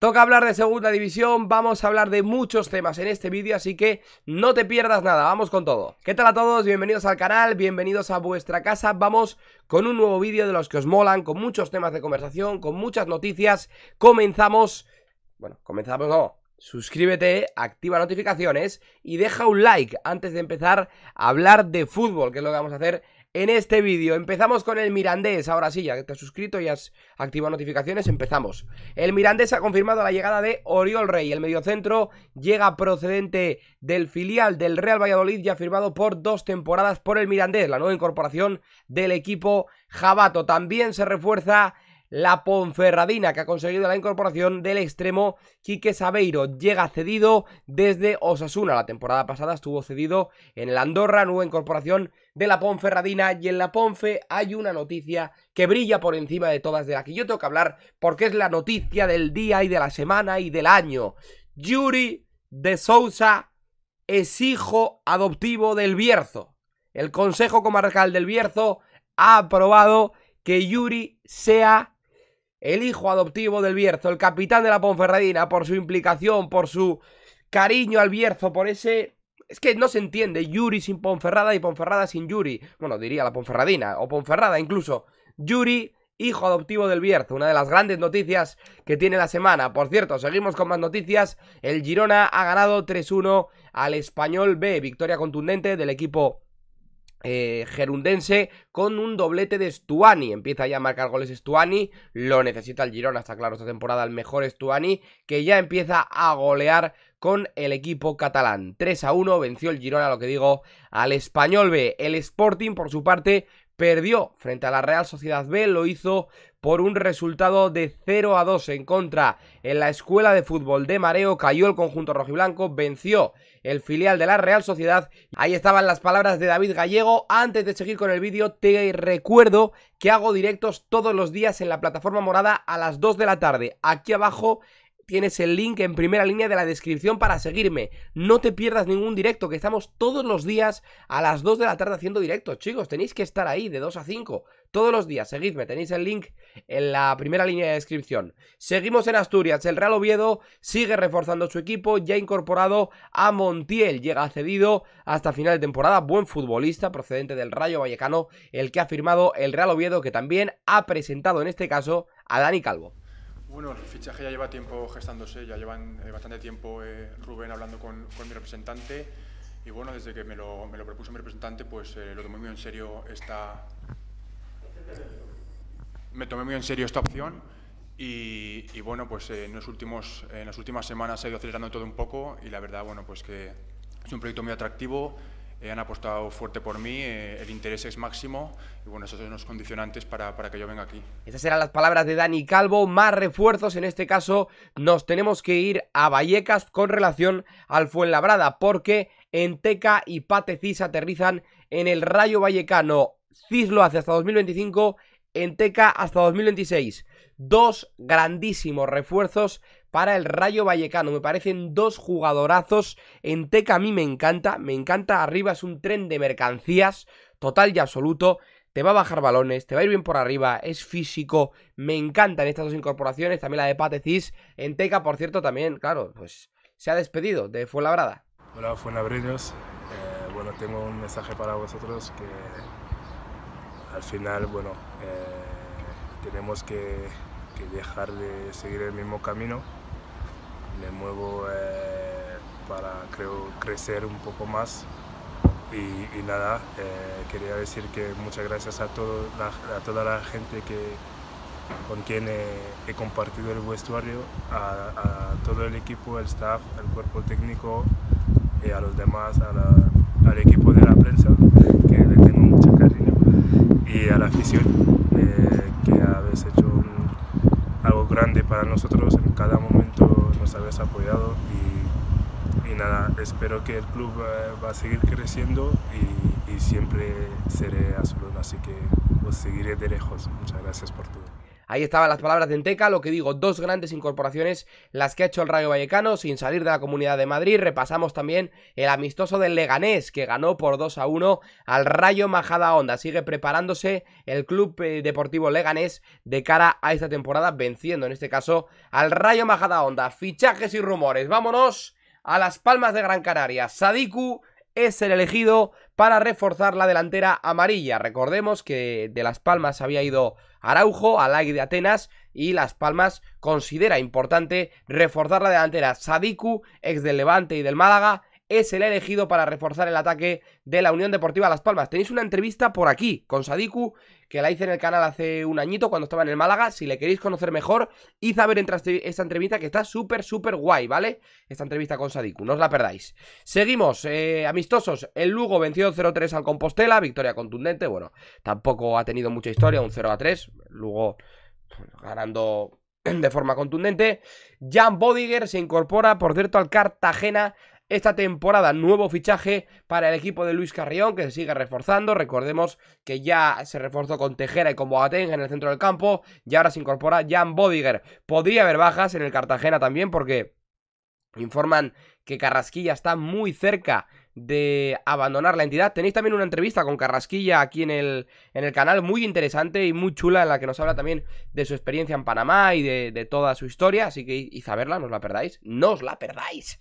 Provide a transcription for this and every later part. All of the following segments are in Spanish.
Toca hablar de segunda división, vamos a hablar de muchos temas en este vídeo, así que no te pierdas nada, vamos con todo. ¿Qué tal a todos? Bienvenidos al canal, bienvenidos a vuestra casa, vamos con un nuevo vídeo de los que os molan, con muchos temas de conversación, con muchas noticias, comenzamos... Bueno, comenzamos no, suscríbete, activa notificaciones y deja un like antes de empezar a hablar de fútbol, que es lo que vamos a hacer en este vídeo. Empezamos con el Mirandés, ahora sí, ya que te has suscrito y has activado notificaciones, empezamos. El Mirandés ha confirmado la llegada de Oriol Rey, el mediocentro llega procedente del filial del Real Valladolid, ya firmado por dos temporadas por el Mirandés, la nueva incorporación del equipo Jabato. También se refuerza la Ponferradina que ha conseguido la incorporación del extremo Quique Sabeiro. Llega cedido desde Osasuna. La temporada pasada estuvo cedido en el Andorra, nueva incorporación de la Ponferradina y en la Ponfe hay una noticia que brilla por encima de todas de la que yo tengo que hablar porque es la noticia del día y de la semana y del año. Yuri de Sousa es hijo adoptivo del Bierzo. El Consejo Comarcal del Bierzo ha aprobado que Yuri sea el hijo adoptivo del Bierzo, el capitán de la Ponferradina, por su implicación, por su cariño al Bierzo, por ese es que no se entiende Yuri sin Ponferrada y Ponferrada sin Yuri. Bueno, diría la Ponferradina, o Ponferrada incluso. Yuri, hijo adoptivo del Bierzo, una de las grandes noticias que tiene la semana. Por cierto, seguimos con más noticias. El Girona ha ganado 3-1 al Español B, victoria contundente del equipo eh, gerundense con un doblete de Stuani. Empieza ya a marcar goles Stuani, lo necesita el Girona, está claro, esta temporada el mejor Stuani, que ya empieza a golear con el equipo catalán. 3 a 1 venció el Girona, lo que digo, al español B. El Sporting, por su parte, perdió frente a la Real Sociedad B, lo hizo por un resultado de 0 a 2 en contra en la Escuela de Fútbol de Mareo, cayó el conjunto rojiblanco, venció el filial de la Real Sociedad. Ahí estaban las palabras de David Gallego. Antes de seguir con el vídeo, te recuerdo que hago directos todos los días en la plataforma morada a las 2 de la tarde. Aquí abajo tienes el link en primera línea de la descripción para seguirme. No te pierdas ningún directo, que estamos todos los días a las 2 de la tarde haciendo directos, chicos. Tenéis que estar ahí de 2 a 5. Todos los días, seguidme, tenéis el link en la primera línea de descripción. Seguimos en Asturias, el Real Oviedo sigue reforzando su equipo, ya incorporado a Montiel, llega cedido hasta final de temporada, buen futbolista procedente del Rayo Vallecano, el que ha firmado el Real Oviedo, que también ha presentado en este caso a Dani Calvo. Bueno, el fichaje ya lleva tiempo gestándose, ya llevan eh, bastante tiempo eh, Rubén hablando con, mi representante y bueno, desde que me lo, propuso mi representante, pues eh, lo tomé muy en serio esta... Me tomé muy en serio esta opción y, bueno, pues en, los últimos, en las últimas semanas se ha ido acelerando todo un poco y la verdad, bueno, pues que es un proyecto muy atractivo, eh, han apostado fuerte por mí, eh, el interés es máximo y bueno, esos son los condicionantes para, para, que yo venga aquí. Esas eran las palabras de Dani Calvo, más refuerzos, en este caso nos tenemos que ir a Vallecas con relación al Fuenlabrada porque Enteca y Patecís aterrizan en el Rayo Vallecano, Cis hace hasta 2025, Enteca hasta 2026. Dos grandísimos refuerzos para el Rayo Vallecano. Me parecen dos jugadorazos. En Teca a mí me encanta, me encanta. Arriba es un tren de mercancías total y absoluto. Te va a bajar balones, te va a ir bien por arriba, es físico. Me encantan estas dos incorporaciones, también la de Patecis. En Teca, por cierto, también, claro, pues se ha despedido de Fuenlabrada. Hola, Fuenlabrillos. Eh, bueno, tengo un mensaje para vosotros que al final, bueno, eh, tenemos que dejar de seguir el mismo camino me muevo eh, para crecer un poco más. Y, nada, eh, quería decir que muchas gracias a, a toda la gente que, con quien he, compartido el vestuario, a, todo el equipo, el staff, el cuerpo técnico y a los demás, al equipo de la prensa, que le tengo mucho cariño, y a la afición, eh, que habéis hecho algo grande para nosotros en cada momento nos habéis apoyado y, nada, espero que el club eh, va, a seguir creciendo y, siempre seré azul, así que os seguiré de lejos. Muchas gracias por todo. Ahí estaban las palabras de Enteca, lo que digo, dos grandes incorporaciones las que ha hecho el Rayo Vallecano sin salir de la Comunidad de Madrid. Repasamos también el amistoso del Leganés que ganó por 2 a 1 al Rayo Majada Onda. Sigue preparándose el Club eh, Deportivo Leganés de cara a esta temporada, venciendo en este caso al Rayo Majada Onda. Fichajes y rumores. Vámonos a las Palmas de Gran Canaria. Sadiku es el elegido para reforzar la delantera amarilla. Recordemos que de Las Palmas había ido Araujo al aire de Atenas y Las Palmas considera importante reforzar la delantera. Sadiku, ex del Levante y del Málaga, es el elegido para reforzar el ataque de la Unión Deportiva Las Palmas. Tenéis una entrevista por aquí con Sadiku, que la hice en el canal hace un añito cuando estaba en el Málaga. Si le queréis conocer mejor, y saber este, esta entrevista que está súper, súper guay, ¿vale? Esta entrevista con Sadiku, no os la perdáis. Seguimos, eh, amistosos. El Lugo venció 0-3 al Compostela, victoria contundente. Bueno, tampoco ha tenido mucha historia, un 0-3. Lugo ganando de forma contundente. Jan Bodiger se incorpora, por cierto, al Cartagena esta temporada. Nuevo fichaje para el equipo de Luis Carrión que se sigue reforzando. Recordemos que ya se reforzó con Tejera y con Boateng en el centro del campo y ahora se incorpora Jan Bodiger. Podría haber bajas en el Cartagena también porque informan que Carrasquilla está muy cerca de abandonar la entidad. Tenéis también una entrevista con Carrasquilla aquí en el, en el canal, muy interesante y muy chula, en la que nos habla también de su experiencia en Panamá y de, toda su historia. Así que y saberla no os la perdáis, no os la perdáis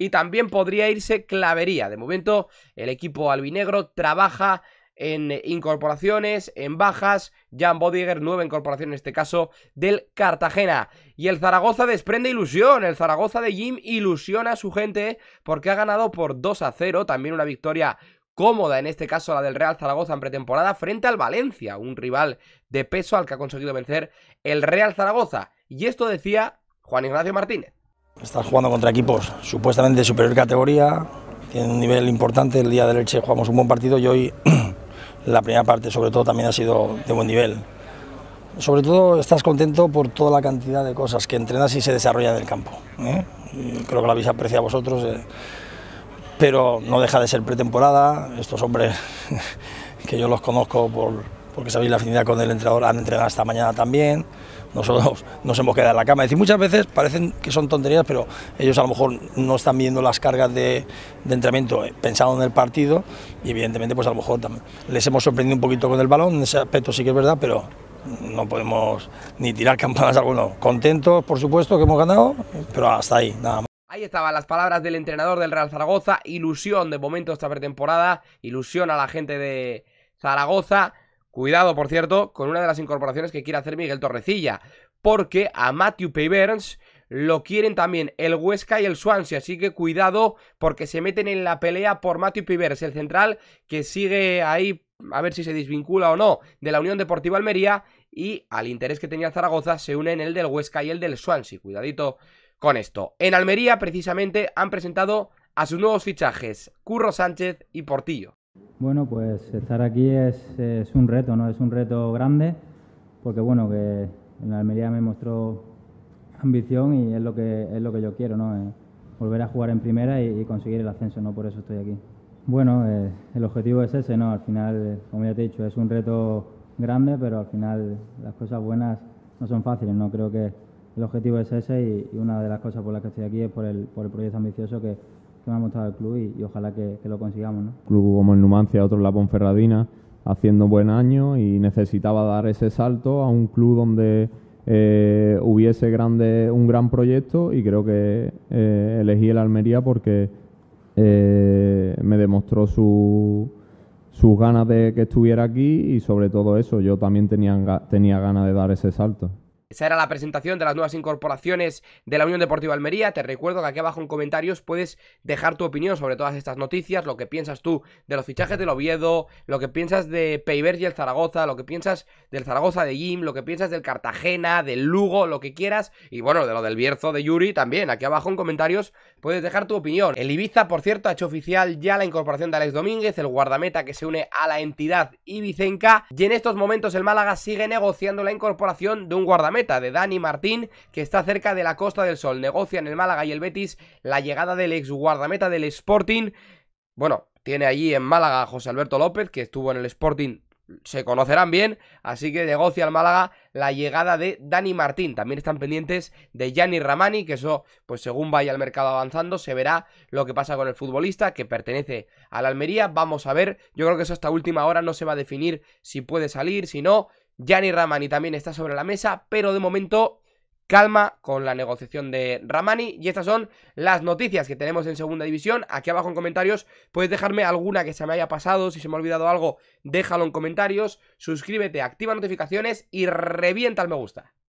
y también podría irse Clavería. De momento, el equipo albinegro trabaja en incorporaciones, en bajas, Jan Bodiger, nueva incorporación en este caso del Cartagena. Y el Zaragoza desprende ilusión, el Zaragoza de Jim ilusiona a su gente porque ha ganado por 2 a 0, también una victoria cómoda, en este caso la del Real Zaragoza en pretemporada, frente al Valencia, un rival de peso al que ha conseguido vencer el Real Zaragoza. Y esto decía Juan Ignacio Martínez. Estás jugando contra equipos supuestamente de superior categoría, tienen un nivel importante. El día del Elche jugamos un buen partido y hoy la primera parte, sobre todo, también ha sido de buen nivel. Sobre todo estás contento por toda la cantidad de cosas que entrenas y se desarrollan en el campo. ¿eh? Creo que lo habéis apreciado vosotros, eh, pero no deja de ser pretemporada. Estos hombres que yo los conozco porque sabéis la afinidad con el entrenador han entrenado esta mañana también nosotros nos hemos quedado en la cama. Es decir, muchas veces parecen que son tonterías, pero ellos a lo mejor no están viendo las cargas de, entrenamiento eh, pensado en el partido y evidentemente pues a lo mejor también les hemos sorprendido un poquito con el balón, en ese aspecto sí que es verdad, pero no podemos ni tirar campanas alguno. Contentos, por supuesto, que hemos ganado, pero hasta ahí, nada más. Ahí estaban las palabras del entrenador del Real Zaragoza, ilusión de momento esta pretemporada, ilusión a la gente de Zaragoza, Cuidado, por cierto, con una de las incorporaciones que quiere hacer Miguel Torrecilla, porque a Matthew Pivers lo quieren también el Huesca y el Swansea, así que cuidado porque se meten en la pelea por Matthew Pivers, el central que sigue ahí a ver si se desvincula o no de la Unión Deportiva Almería y al interés que tenía Zaragoza se unen el del Huesca y el del Swansea, cuidadito con esto. En Almería precisamente han presentado a sus nuevos fichajes, Curro Sánchez y Portillo. Bueno, pues estar aquí es, un reto, ¿no? Es un reto grande, porque bueno, que en la Almería me mostró ambición y es lo que, es lo que yo quiero, ¿no? Eh, volver a jugar en primera y, conseguir el ascenso, ¿no? Por eso estoy aquí. Bueno, eh, el objetivo es ese, ¿no? Al final, eh, como ya te he dicho, es un reto grande, pero al final las cosas buenas no son fáciles, ¿no? Creo que el objetivo es ese y, una de las cosas por las que estoy aquí es por el proyecto ambicioso que, que me ha mostrado el club y, ojalá que, lo consigamos. ¿no? Club como el Numancia, otro la Ponferradina, haciendo buen año y necesitaba dar ese salto a un club donde eh, hubiese grande, un gran proyecto y creo que eh, elegí el Almería porque eh, me demostró su, sus ganas de que estuviera aquí y sobre todo eso, yo también tenía, tenía ganas de dar ese salto. Esa era la presentación de las nuevas incorporaciones de la Unión Deportiva Almería. Te recuerdo que aquí abajo en comentarios puedes dejar tu opinión sobre todas estas noticias, lo que piensas tú de los fichajes del Oviedo, lo que piensas de Peiber y el Zaragoza, lo que piensas del Zaragoza de Jim, lo que piensas del Cartagena, del Lugo, lo que quieras. Y bueno, de lo del Bierzo de Yuri también. Aquí abajo en comentarios puedes dejar tu opinión. El Ibiza, por cierto, ha hecho oficial ya la incorporación de Alex Domínguez, el guardameta que se une a la entidad ibicenca. Y en estos momentos el Málaga sigue negociando la incorporación de un guardameta de Dani Martín, que está cerca de la Costa del Sol. Negocian el Málaga y el Betis la llegada del ex guardameta del Sporting. Bueno, tiene allí en Málaga José Alberto López, que estuvo en el Sporting se conocerán bien, así que negocia al Málaga la llegada de Dani Martín. También están pendientes de Gianni Ramani, que eso, pues según vaya el mercado avanzando, se verá lo que pasa con el futbolista que pertenece a la Almería. Vamos a ver, yo creo que eso hasta última hora no se va a definir si puede salir, si no, Gianni Ramani también está sobre la mesa, pero de momento calma con la negociación de Ramani. Y estas son las noticias que tenemos en segunda división. Aquí abajo en comentarios puedes dejarme alguna que se me haya pasado. Si se me ha olvidado algo, déjalo en comentarios. Suscríbete, activa notificaciones y revienta el me gusta.